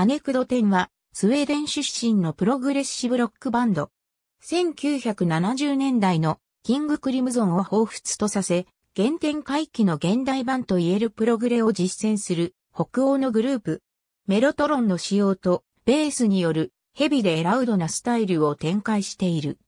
アネクドテンは、スウェーデン出身のプログレッシブロックバンド。1970年代のキングクリムゾンを彷彿とさせ、原点回帰の現代版と言えるプログレを実践する北欧のグループ。メロトロンの仕様とベースによるヘビでラウドなスタイルを展開している。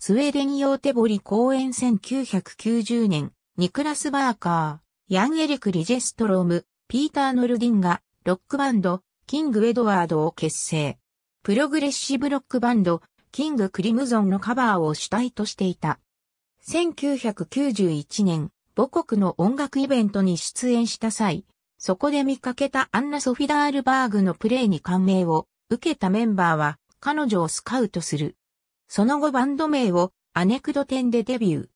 スウェーデン用手り公演1990年、ニクラス・バーカー、ヤン・エリク・リジェストローム、ピーター・ノルディンがロックバンド、キング・エドワードを結成。プログレッシブロックバンド、キング・クリムゾンのカバーを主体としていた。1991年、母国の音楽イベントに出演した際、そこで見かけたアンナ・ソフィダールバーグのプレーに感銘を受けたメンバーは彼女をスカウトする。その後バンド名をアネクドテンでデビュー。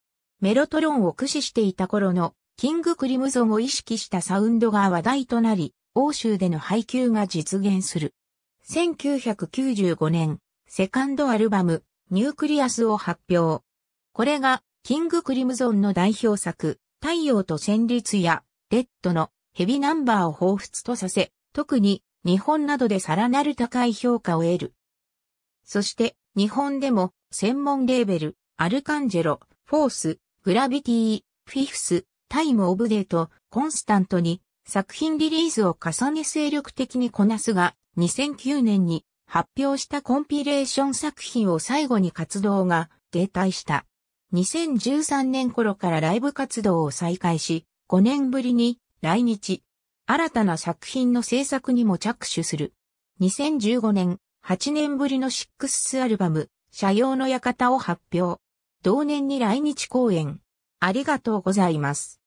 メロトロンを駆使していた頃のキングクリムゾンを意識したサウンドが話題となり、欧州での配給が実現する。1995年、セカンドアルバム、ニュークリアスを発表。これが、キングクリムゾンの代表作、太陽と旋律や、レッドのヘビナンバーを彷彿とさせ、特に日本などでさらなる高い評価を得る。そして日本でも専門レーベル、アルカンジェロ、フォース、グラビティ、フィフス、タイムオブデート、コンスタントに作品リリースを重ね精力的にこなすが、2009年に発表したコンピレーション作品を最後に活動が停滞した。2013年頃からライブ活動を再開し、5年ぶりに来日。新たな作品の制作にも着手する。2015年、8年ぶりのシックスアルバム、社用の館を発表。同年に来日公演。ありがとうございます。